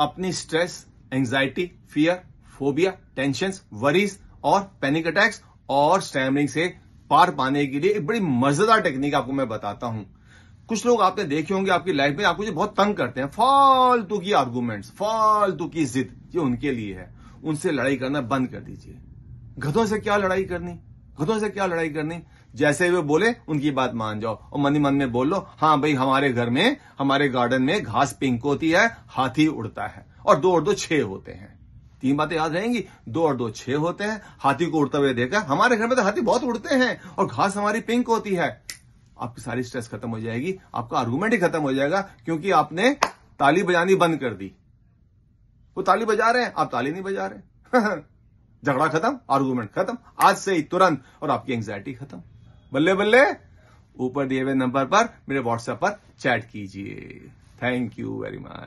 अपनी stress anxiety fear phobia tension worries और panic attacks और स्टैमरिंग से पार पाने के लिए एक बड़ी मजेदार टेक्निक आपको मैं बताता हूं कुछ लोग आपने देखे होंगे आपकी लाइफ में आपको जो बहुत तंग करते हैं फालतू की आर्गूमेंट्स फालतू की जिद ये उनके लिए है उनसे लड़ाई करना बंद कर दीजिए घरों से क्या लड़ाई करनी खुदों से क्या लड़ाई करनी जैसे वे बोले उनकी बात मान जाओ और मन ही मन में बोल लो हाँ भाई हमारे घर में हमारे गार्डन में घास पिंक होती है हाथी उड़ता है और दो और दो छह होते हैं तीन बातें याद रहेंगी दो और दो छह होते हैं हाथी को उड़ते हुए देखा हमारे घर में तो हाथी बहुत उड़ते हैं और घास हमारी पिंक होती है आपकी सारी स्ट्रेस खत्म हो जाएगी आपका आर्गूमेंट ही खत्म हो जाएगा क्योंकि आपने ताली बजानी बंद कर दी वो ताली बजा रहे हैं आप ताली नहीं बजा रहे झगड़ा खत्म आर्गूमेंट खत्म आज से ही तुरंत और आपकी एंग्जाइटी खत्म बल्ले बल्ले ऊपर दिए हुए नंबर पर मेरे व्हाट्सएप पर चैट कीजिए थैंक यू वेरी मच